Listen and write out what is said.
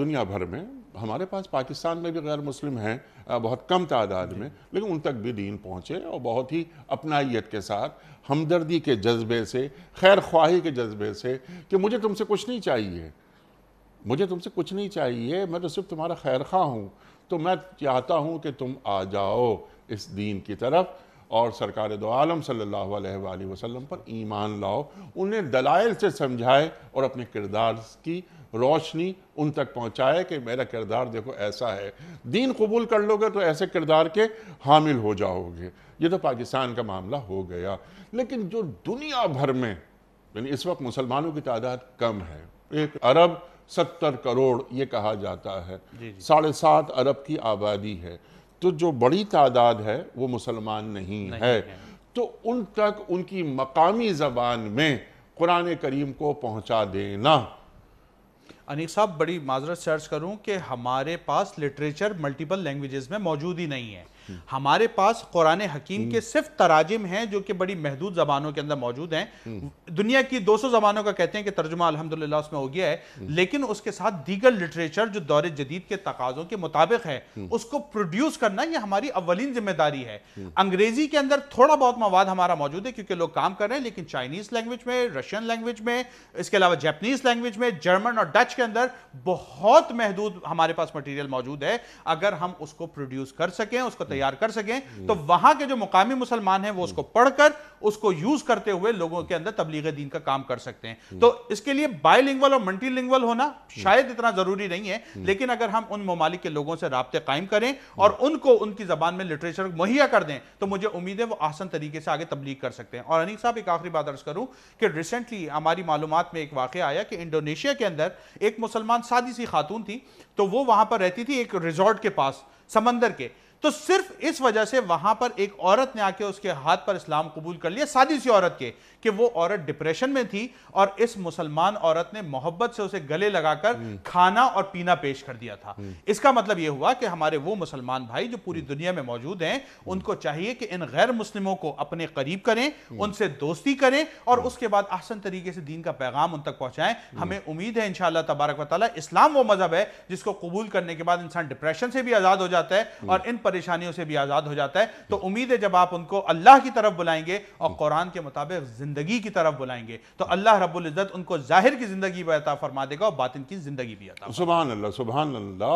दुनिया भर में हमारे पास पाकिस्तान में भी गैर मुस्लिम हैं बहुत कम तादाद में लेकिन उन तक भी दीन पहुँचे और बहुत ही अपनाइत के साथ हमदर्दी के जज्बे से खैर ख्वाही के जज्बे से कि मुझे तुमसे कुछ नहीं चाहिए मुझे तुमसे कुछ नहीं चाहिए मैं तो सिर्फ तुम्हारा खैर खा हूँ तो मैं चाहता हूँ कि तुम आ जाओ इस दीन की तरफ और सरकार दो आलम सल्लल्लाहु अलैहि वसल्लम पर ईमान लाओ उन्हें दलाइल से समझाए और अपने किरदार की रोशनी उन तक पहुँचाए कि मेरा किरदार देखो ऐसा है दीन कबूल कर लोगे तो ऐसे किरदार के हामिल हो जाओगे ये तो पाकिस्तान का मामला हो गया लेकिन जो दुनिया भर में यानी इस वक्त मुसलमानों की तादाद कम है एक अरब सत्तर करोड़ ये कहा जाता है साढ़े सात अरब की आबादी है तो जो बड़ी तादाद है वो मुसलमान नहीं, नहीं है।, है तो उन तक उनकी मकामी ज़बान में कुरान करीम को पहुंचा देना अनिक साहब बड़ी माजरत सर्च करूं कि हमारे पास लिटरेचर मल्टीपल लैंग्वेजेस में मौजूद ही नहीं है हमारे पास कुरान हकीम के सिर्फ तराजिम हैं जो कि बड़ी महदूद जबानों के अंदर मौजूद हैं दुनिया की 200 जबानों का कहते हैं कि तर्जुमा अलहमदिल्ला उसमें हो गया है लेकिन उसके साथ दीगर लिटरेचर जो दौर जदीद के तकाजों के मुताबिक है उसको प्रोड्यूस करना यह हमारी अवलिन जिम्मेदारी है अंग्रेजी के अंदर थोड़ा बहुत मवाद हमारा मौजूद है क्योंकि लोग काम कर रहे हैं लेकिन चाइनीज लैंग्वेज में रशियन लैंग्वेज में इसके अलावा जैपनीज लैंग्वेज में जर्मन और डच के अंदर बहुत महदूद हमारे पास मटेरियल मौजूद है अगर हम उसको प्रोड्यूस कर सकें उसको तैयार कर सकें तो वहां के जो मुकामी मुसलमान हैं वो उसको पढ़कर उसको यूज करते हुए लोगों के अंदर तबलीग दीन का काम कर सकते हैं तो इसके लिए बायलिंगल और मल्टीलिंगवल होना शायद इतना जरूरी नहीं है लेकिन अगर हम उन ममालिक के लोगों से रबते कायम करें और उनको उनकी जबान में लिटरेचर मुहैया कर दें तो मुझे उम्मीद है वो आसन तरीके से आगे तबलीग कर सकते हैं और अनिल साहब एक आखिरी बात अर्ज करूं कि रिसेंटली हमारी मालूम में एक वाक़ आया कि इंडोनेशिया के अंदर एक मुसलमान सादी सी खातून थी तो वो वहां पर रहती थी एक रिजॉर्ट के पास समंदर के तो सिर्फ इस वजह से वहां पर एक औरत ने आके उसके हाथ पर इस्लाम कबूल कर लिया सादी सी औरत के कि वो औरत डिप्रेशन में थी और इस मुसलमान औरत ने मोहब्बत से उसे गले लगाकर हम्म। खाना और पीना पेश कर दिया था हम्म। इसका मतलब यह हुआ कि हमारे वो मुसलमान भाई जो पूरी दुनिया में मौजूद हैं हम्म। उनको चाहिए कि इन गैर मुस्लिमों को अपने करीब करें उनसे दोस्ती करें और उसके बाद आसन तरीके से दीन का पैगाम उन तक पहुंचाएं हमें उम्मीद है इनशाला तबारक वाली इस्लाम वो मजहब है जिसको कबूल करने के बाद इंसान डिप्रेशन से भी आजाद हो जाता है और इन परेशानियों से भी आज़ाद हो जाता है तो उम्मीद है जब आप उनको अल्लाह की तरफ बुलाएंगे और कुरान के मुताबिक ज़िंदगी की तरफ बुलाएंगे तो अल्लाह रब्बुल इज़्ज़त उनको ज़ाहिर की ज़िंदगी भी अता फरमा देगा और बातिन की ज़िंदगी भी अता सुबह अल्लाह अल्लाह